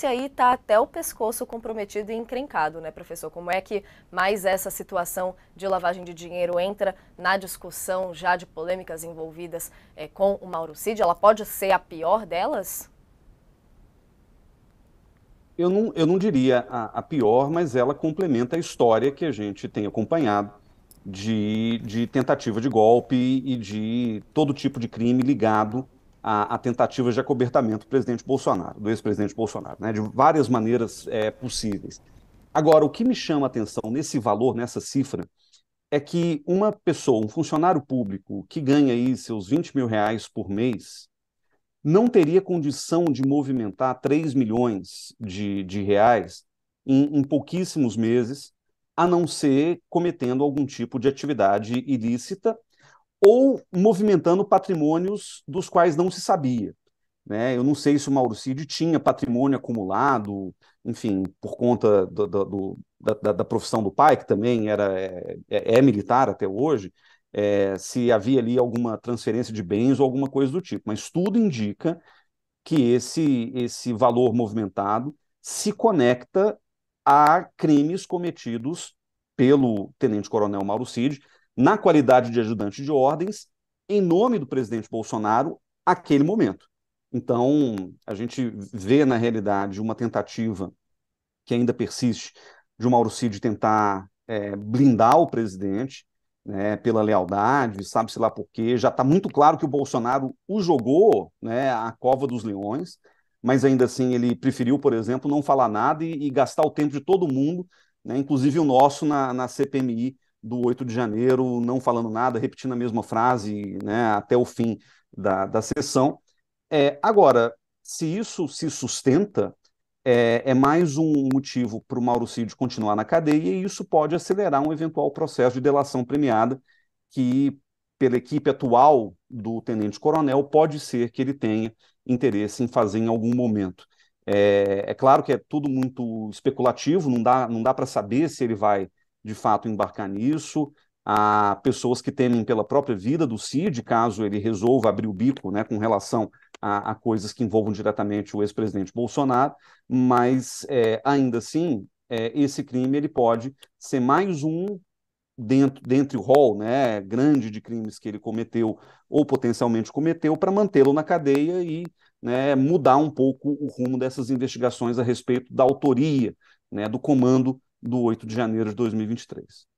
esse aí está até o pescoço comprometido e encrencado, né, professor? Como é que mais essa situação de lavagem de dinheiro entra na discussão já de polêmicas envolvidas é, com o Mauro Cid? Ela pode ser a pior delas? Eu não, eu não diria a, a pior, mas ela complementa a história que a gente tem acompanhado de, de tentativa de golpe e de todo tipo de crime ligado a, a tentativa de acobertamento do presidente Bolsonaro, do ex-presidente Bolsonaro, né, de várias maneiras é, possíveis. Agora, o que me chama a atenção nesse valor, nessa cifra, é que uma pessoa, um funcionário público que ganha aí seus 20 mil reais por mês, não teria condição de movimentar 3 milhões de, de reais em, em pouquíssimos meses, a não ser cometendo algum tipo de atividade ilícita ou movimentando patrimônios dos quais não se sabia. Né? Eu não sei se o Mauro Cid tinha patrimônio acumulado, enfim, por conta do, do, da, da, profissão do pai, que também era, é, é, é militar até hoje, é, se havia ali alguma transferência de bens ou alguma coisa do tipo. Mas tudo indica que esse, esse valor movimentado se conecta a crimes cometidos pelo tenente-coronel Mauro Cid, na qualidade de ajudante de ordens, em nome do presidente Bolsonaro, aquele momento. Então, a gente vê, na realidade, uma tentativa que ainda persiste de o Mauro Cid tentar é, blindar o presidente né, pela lealdade, sabe-se lá por quê. Já está muito claro que o Bolsonaro o jogou né, à cova dos leões, mas ainda assim ele preferiu, por exemplo, não falar nada e, e gastar o tempo de todo mundo, né, inclusive o nosso na, na CPMI do 8 de janeiro, não falando nada, repetindo a mesma frase né, até o fim da, da sessão. É, agora, se isso se sustenta, é, é mais um motivo para o Cid continuar na cadeia e isso pode acelerar um eventual processo de delação premiada que, pela equipe atual do tenente-coronel, pode ser que ele tenha interesse em fazer em algum momento. É, é, claro que é tudo muito especulativo, não dá, não dá para saber se ele vai de fato embarcar nisso. Há pessoas que temem pela própria vida do Cid, caso ele resolva abrir o bico né, com relação a, a coisas que envolvam diretamente o ex-presidente Bolsonaro, mas é, ainda assim, é, esse crime ele pode ser mais um dentro dentre o rol né, grande de crimes que ele cometeu ou potencialmente cometeu para mantê-lo na cadeia e né, mudar um pouco o rumo dessas investigações a respeito da autoria, né, do comando do 8 de janeiro de 2023.